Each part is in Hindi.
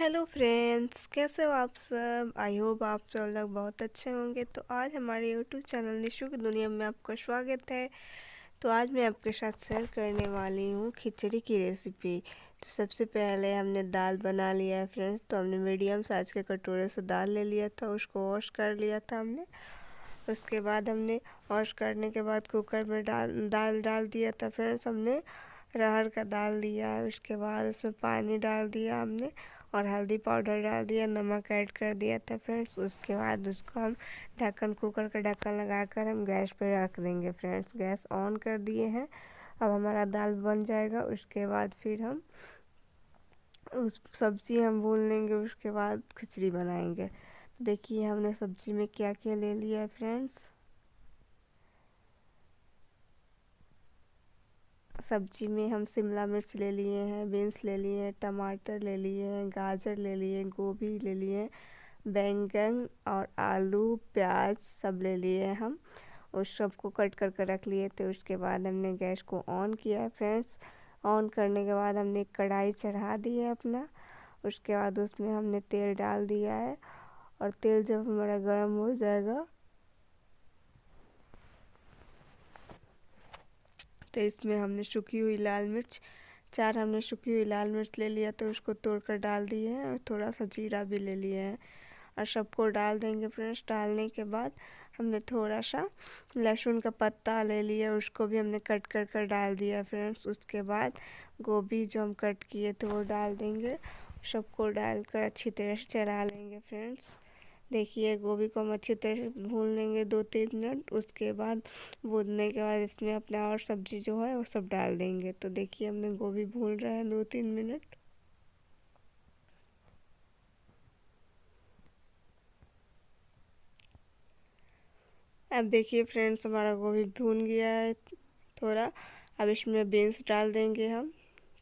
हेलो फ्रेंड्स कैसे हो आप सब आई होप आप सब लोग बहुत अच्छे होंगे तो आज हमारे यूट्यूब चैनल निशु की दुनिया में आपका स्वागत है तो आज मैं आपके साथ शेयर करने वाली हूँ खिचड़ी की रेसिपी तो सबसे पहले हमने दाल बना लिया है फ्रेंड्स तो हमने मीडियम साइज़ के कटोरे से दाल ले लिया था उसको वॉश कर लिया था हमने उसके बाद हमने वॉश करने के बाद कुकर में डाल दाल डाल दिया था फ्रेंड्स हमने रहर का दाल दिया उसके बाद उसमें पानी डाल दिया हमने और हल्दी पाउडर डाल दिया नमक ऐड कर दिया था फ्रेंड्स उसके बाद उसको हम ढक्कन कुकर का ढक्कन लगाकर हम गैस पे रख देंगे फ्रेंड्स गैस ऑन कर दिए हैं अब हमारा दाल बन जाएगा उसके बाद फिर हम उस सब्ज़ी हम भून लेंगे उसके बाद खिचड़ी बनाएंगे तो देखिए हमने सब्ज़ी में क्या क्या ले लिया है फ्रेंड्स सब्जी में हम शिमला मिर्च ले लिए हैं बीन्स ले लिए हैं टमाटर ले लिए हैं गाजर ले लिए हैं गोभी ले लिए हैं बैंगन और आलू प्याज सब ले लिए हैं हम उस सब को कट कर कर रख लिए थे उसके बाद हमने गैस को ऑन किया है फ्रेंड्स ऑन करने के बाद हमने कढ़ाई चढ़ा दी है अपना उसके बाद उसमें हमने तेल डाल दिया है और तेल जब हमारा गर्म हो जाएगा तो इसमें हमने सूखी हुई लाल मिर्च चार हमने सूखी हुई लाल मिर्च ले लिया तो उसको तोड़ कर डाल दिए हैं और थोड़ा सा जीरा भी ले लिए हैं और सबको डाल देंगे फ्रेंड्स डालने के बाद हमने थोड़ा सा लहसुन का पत्ता ले लिया उसको भी हमने कट कर कर डाल दिया फ्रेंड्स उसके बाद गोभी जो हम कट किए थे वो डाल देंगे सबको डालकर अच्छी तरह से चला लेंगे फ्रेंड्स देखिए गोभी को हम अच्छी तरह से भून लेंगे दो तीन मिनट उसके बाद भूनने के बाद इसमें अपना और सब्जी जो है वो सब डाल देंगे तो देखिए हमने गोभी भून रहा है दो तीन मिनट अब देखिए फ्रेंड्स हमारा गोभी भून गया है थोड़ा अब इसमें बीन्स डाल देंगे हम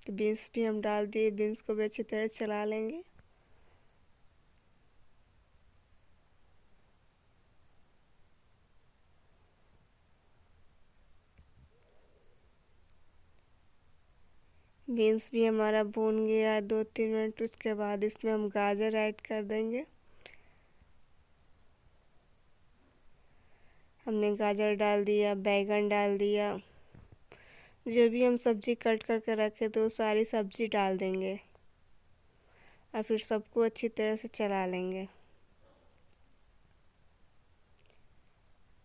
तो बीन्स भी हम डाल दिए बीन्स को भी अच्छी तरह चला लेंगे बीन्स भी हमारा भून गया है दो तीन मिनट उसके बाद इसमें हम गाजर ऐड कर देंगे हमने गाजर डाल दिया बैगन डाल दिया जो भी हम सब्ज़ी कट करके रखे तो सारी सब्ज़ी डाल देंगे और फिर सबको अच्छी तरह से चला लेंगे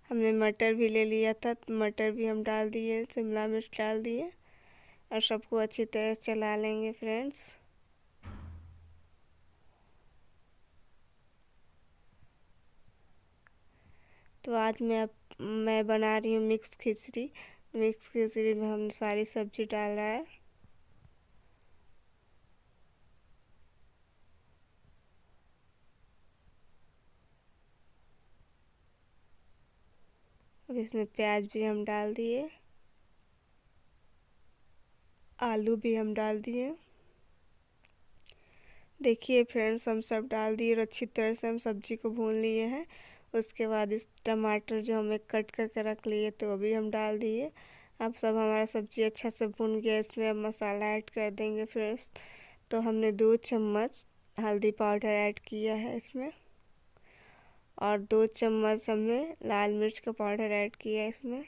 हमने मटर भी ले लिया था तो मटर भी हम डाल दिए शिमला मिर्च डाल दिए और सबको अच्छी तरह चला लेंगे फ्रेंड्स तो आज मैं मैं बना रही हूँ मिक्स खिचड़ी मिक्स खिचड़ी में हम सारी सब्जी डाल रहा है अब इसमें प्याज भी हम डाल दिए आलू भी हम डाल दिए देखिए फ्रेंड्स हम सब डाल दिए और अच्छी तरह से हम सब्जी को भून लिए हैं उसके बाद इस टमाटर जो हमें कट करके रख लिए तो वो भी हम डाल दिए अब सब हमारा सब्जी अच्छा से भून गया इसमें अब मसाला ऐड कर देंगे फिर तो हमने दो चम्मच हल्दी पाउडर ऐड किया है इसमें और दो चम्मच हमने लाल मिर्च का पाउडर ऐड किया है इसमें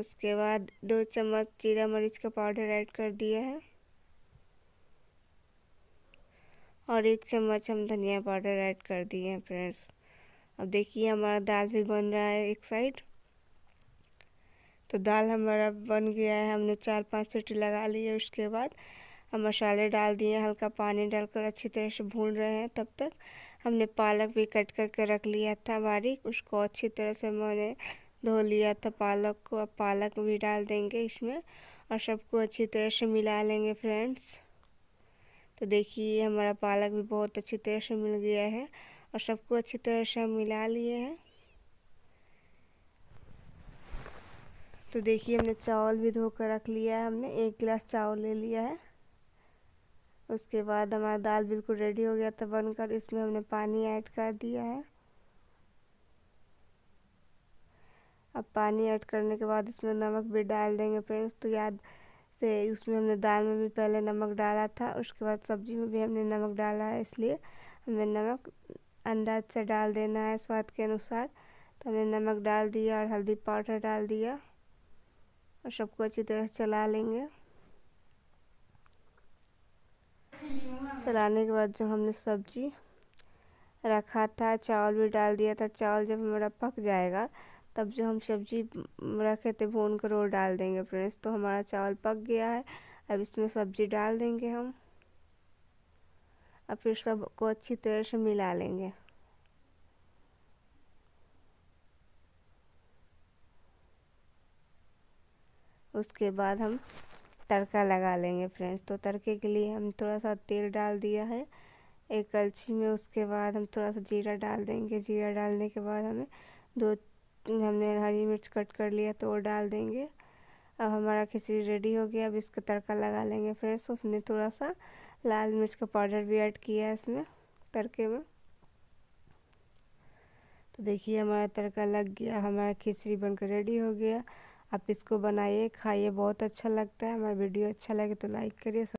उसके बाद दो चम्मच जीरा मरीच का पाउडर ऐड कर दिया है और एक चम्मच हम धनिया पाउडर ऐड कर दिए हैं फ्रेंड्स अब देखिए हमारा दाल भी बन रहा है एक साइड तो दाल हमारा बन गया है हमने चार पांच सीटी लगा ली है उसके बाद हम मसाले डाल दिए हल्का पानी डालकर अच्छी तरह से भून रहे हैं तब तक हमने पालक भी कट करके रख लिया था बारीक उसको अच्छी तरह से मैंने धो लिया था तो पालक को अब पालक भी डाल देंगे इसमें और सबको अच्छी तरह से मिला लेंगे फ्रेंड्स तो देखिए हमारा पालक भी बहुत अच्छी तरह से मिल गया है और सबको अच्छी तरह से हम मिला लिए हैं तो देखिए हमने चावल भी धो कर रख लिया है हमने एक गिलास चावल ले लिया है उसके बाद हमारा दाल बिल्कुल रेडी हो गया था बनकर इसमें हमने पानी ऐड कर दिया है अब पानी ऐड करने के बाद इसमें नमक भी डाल देंगे फ्रेंड्स तो याद से उसमें हमने दाल में भी पहले नमक डाला था उसके बाद सब्ज़ी में भी हमने नमक डाला है इसलिए हमें नमक अंदाज से डाल देना है स्वाद के अनुसार तो हमने नमक डाल दिया और हल्दी पाउडर डाल दिया और सबको अच्छी तरह से चला लेंगे चलाने के बाद जो हमने सब्जी रखा था चावल भी डाल दिया था चावल जब हमारा पक जाएगा तब जो हम सब्ज़ी रखे थे भून कर और डाल देंगे फ्रेंड्स तो हमारा चावल पक गया है अब इसमें सब्ज़ी डाल देंगे हम और फिर सबको अच्छी तरह से मिला लेंगे उसके बाद हम तड़का लगा लेंगे फ्रेंड्स तो तड़के के लिए हम थोड़ा सा तेल डाल दिया है एक कलछी में उसके बाद हम थोड़ा सा जीरा डाल देंगे जीरा डालने के बाद हमें दो हमने हरी मिर्च कट कर लिया तो वो डाल देंगे अब हमारा खिचड़ी रेडी हो गया अब इसका तड़का लगा लेंगे फ्रेंड्स उसने थोड़ा सा लाल मिर्च का पाउडर भी ऐड किया है इसमें तड़के में तो देखिए हमारा तड़का लग गया हमारा खिचड़ी बनकर रेडी हो गया आप इसको बनाइए खाइए बहुत अच्छा लगता है हमारा वीडियो अच्छा लगे तो लाइक करिए